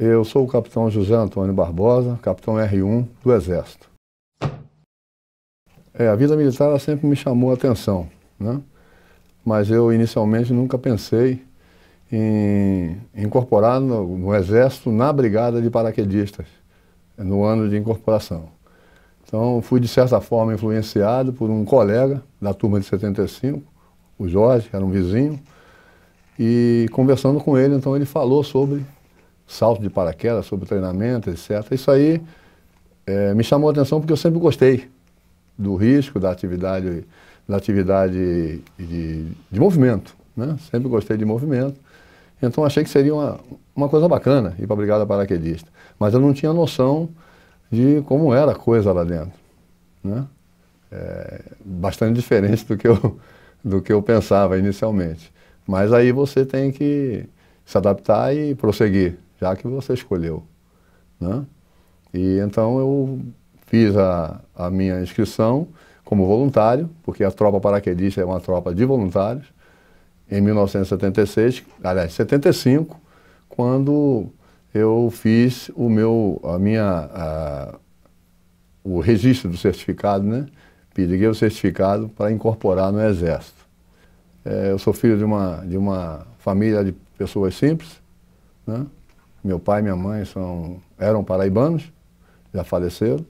Eu sou o capitão José Antônio Barbosa, capitão R1 do Exército. É, a vida militar sempre me chamou a atenção, né? mas eu inicialmente nunca pensei em incorporar no, no Exército na Brigada de Paraquedistas, no ano de incorporação. Então, fui de certa forma influenciado por um colega da turma de 75, o Jorge, era um vizinho, e conversando com ele, então ele falou sobre salto de paraquedas, sobre treinamento, etc. Isso aí é, me chamou a atenção porque eu sempre gostei do risco, da atividade, da atividade de, de movimento. Né? Sempre gostei de movimento. Então achei que seria uma, uma coisa bacana ir para a Brigada Paraquedista. Mas eu não tinha noção de como era a coisa lá dentro. Né? É, bastante diferente do que, eu, do que eu pensava inicialmente. Mas aí você tem que se adaptar e prosseguir já que você escolheu. Né? E então eu fiz a, a minha inscrição como voluntário, porque a tropa paraquedista é uma tropa de voluntários, em 1976, aliás, 75, quando eu fiz o meu, a minha, a, o registro do certificado, né? Pedi o certificado para incorporar no Exército. É, eu sou filho de uma, de uma família de pessoas simples, né? Meu pai e minha mãe são, eram paraibanos, já faleceram.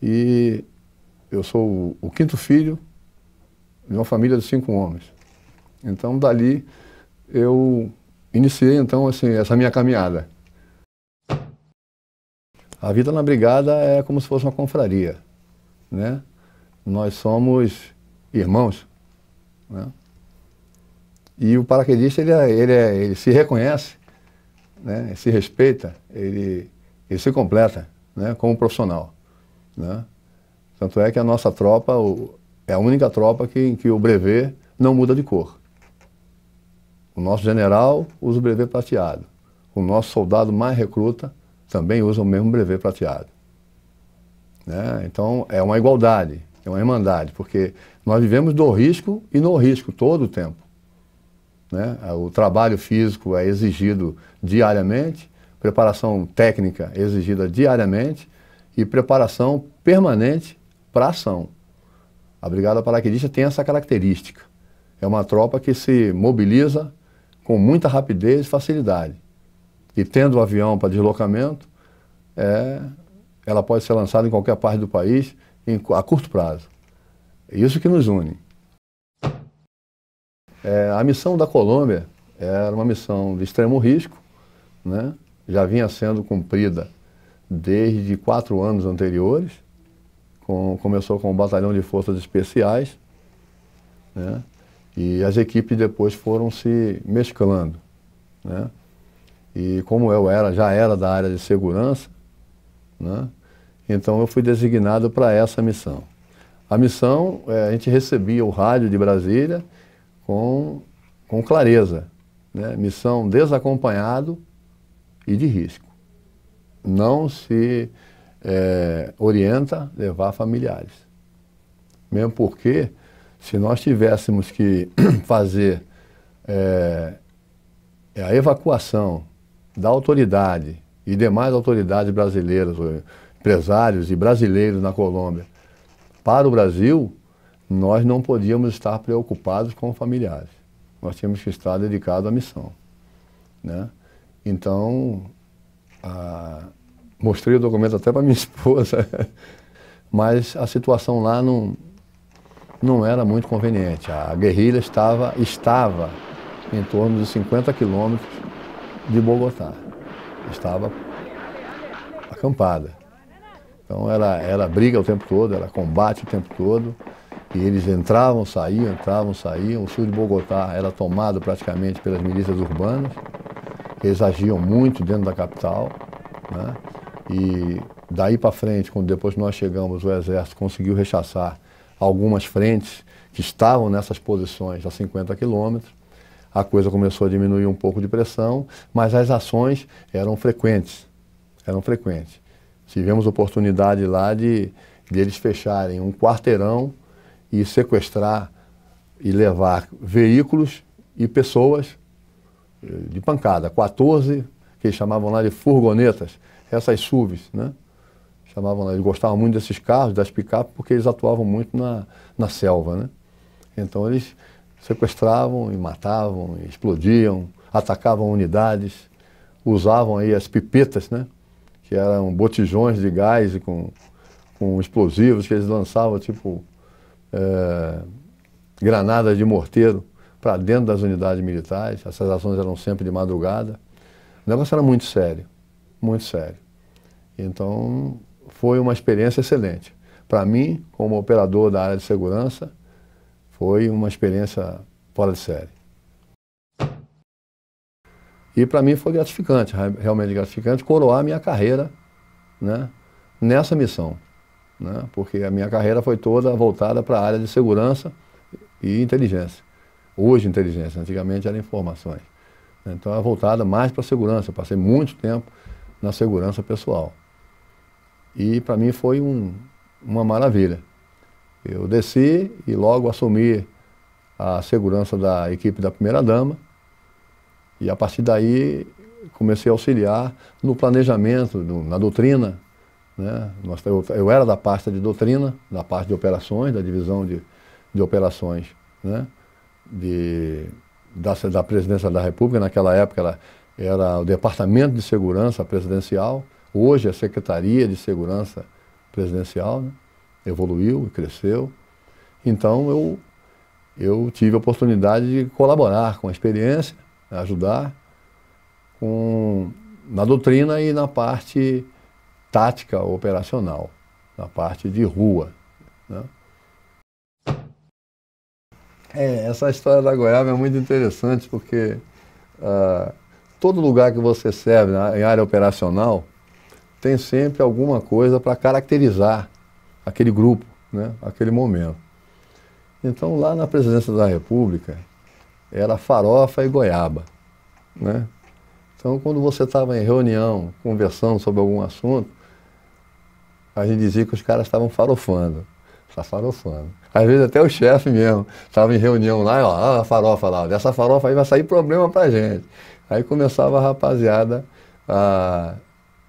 E eu sou o, o quinto filho de uma família de cinco homens. Então, dali, eu iniciei, então, assim, essa minha caminhada. A vida na brigada é como se fosse uma confraria, né? Nós somos irmãos, né? E o paraquedista, ele, é, ele, é, ele se reconhece né, se respeita, ele, ele se completa né, como profissional. Né? Tanto é que a nossa tropa o, é a única tropa que, em que o brevet não muda de cor. O nosso general usa o brevet prateado. O nosso soldado mais recruta também usa o mesmo brevet prateado. Né? Então é uma igualdade, é uma irmandade, porque nós vivemos do risco e no risco todo o tempo. Né? Ah, o trabalho físico é exigido diariamente, preparação técnica é exigida diariamente e preparação permanente para a ação. A Brigada Paraquedista tem essa característica. É uma tropa que se mobiliza com muita rapidez e facilidade. E tendo o um avião para deslocamento, é, ela pode ser lançada em qualquer parte do país em, a curto prazo. Isso que nos une. É, a missão da Colômbia era uma missão de extremo risco, né? já vinha sendo cumprida desde quatro anos anteriores. Com, começou com o Batalhão de Forças Especiais, né? e as equipes depois foram se mesclando. Né? E como eu era, já era da área de segurança, né? então eu fui designado para essa missão. A missão, é, a gente recebia o rádio de Brasília com, com clareza. Né? Missão desacompanhado e de risco. Não se é, orienta levar familiares. Mesmo porque, se nós tivéssemos que fazer é, é, a evacuação da autoridade e demais autoridades brasileiras, eh, empresários e brasileiros na Colômbia, para o Brasil, nós não podíamos estar preocupados com familiares. Nós tínhamos que estar dedicados à missão. Né? Então, a... mostrei o documento até para minha esposa, mas a situação lá não, não era muito conveniente. A guerrilha estava, estava em torno de 50 quilômetros de Bogotá. Estava acampada. Então era, era briga o tempo todo, era combate o tempo todo. E eles entravam, saíam, entravam, saíam. O sul de Bogotá era tomado praticamente pelas milícias urbanas. Eles agiam muito dentro da capital. Né? E daí para frente, quando depois nós chegamos, o exército conseguiu rechaçar algumas frentes que estavam nessas posições a 50 quilômetros. A coisa começou a diminuir um pouco de pressão, mas as ações eram frequentes. Eram frequentes. Tivemos oportunidade lá de, de eles fecharem um quarteirão e sequestrar e levar veículos e pessoas eh, de pancada. 14, que eles chamavam lá de furgonetas, essas SUVs, né? Chamavam lá, eles gostavam muito desses carros, das picapes, porque eles atuavam muito na, na selva, né? Então eles sequestravam e matavam, e explodiam, atacavam unidades, usavam aí as pipetas, né? Que eram botijões de gás com, com explosivos que eles lançavam, tipo é, granadas de morteiro para dentro das unidades militares. Essas ações eram sempre de madrugada. O negócio era muito sério, muito sério. Então, foi uma experiência excelente. Para mim, como operador da área de segurança, foi uma experiência fora de série. E para mim foi gratificante, realmente gratificante, coroar minha carreira né, nessa missão né? porque a minha carreira foi toda voltada para a área de segurança e inteligência. Hoje, inteligência, antigamente era informações. Então, é voltada mais para a segurança. Eu passei muito tempo na segurança pessoal. E para mim foi um, uma maravilha. Eu desci e logo assumi a segurança da equipe da primeira-dama. E a partir daí comecei a auxiliar no planejamento, na doutrina né? Tá, eu, era da pasta de doutrina, da parte de operações, da divisão de, de operações né? de, da, da presidência da República. Naquela época era, era o Departamento de Segurança Presidencial, hoje é a Secretaria de Segurança Presidencial. Né? Evoluiu, cresceu. Então eu, eu tive a oportunidade de colaborar com a experiência, ajudar com, na doutrina e na parte tática operacional, na parte de rua. Né? É, essa história da goiaba é muito interessante porque uh, todo lugar que você serve na, né, em área operacional tem sempre alguma coisa para caracterizar aquele grupo, né, aquele momento. Então, lá na presidência da República, era farofa e goiaba. Né? Então, quando você estava em reunião, conversando sobre algum assunto, a gente dizia que os caras estavam farofando. Tá farofando. Às vezes até o chefe mesmo estava em reunião lá, ó, ah, a farofa lá, dessa farofa aí vai sair problema pra gente. Aí começava a rapaziada a,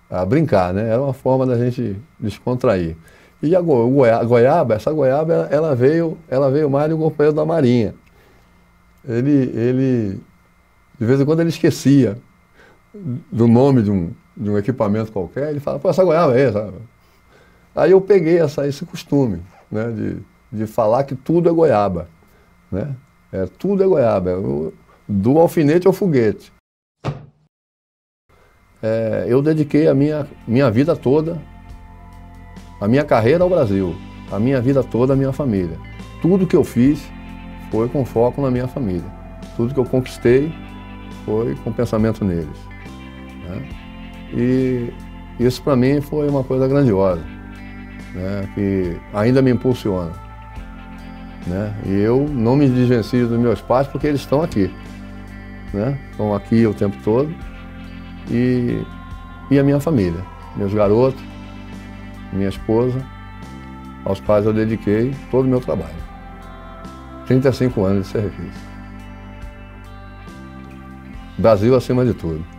a brincar, né? Era uma forma da gente descontrair. E a, go, goiaba, goiaba, essa goiaba, ela, ela veio, ela veio mais do companheiro da Marinha. Ele, ele, de vez em quando ele esquecia do nome de um, de um equipamento qualquer, ele fala, pô, essa goiaba aí, sabe? Aí eu peguei essa, esse costume né, de, de falar que tudo é goiaba. Né? É, tudo é goiaba. Eu, do alfinete ao foguete. É, eu dediquei a minha, minha vida toda, a minha carreira ao Brasil, a minha vida toda à minha família. Tudo que eu fiz foi com foco na minha família. Tudo que eu conquistei foi com pensamento neles. Né? E isso para mim foi uma coisa grandiosa né, que ainda me impulsiona. Né? E eu não me desvencio dos meus pais porque eles estão aqui. Né? Estão aqui o tempo todo. E, e a minha família, meus garotos, minha esposa, aos quais eu dediquei todo o meu trabalho. 35 anos de serviço. Brasil acima de tudo.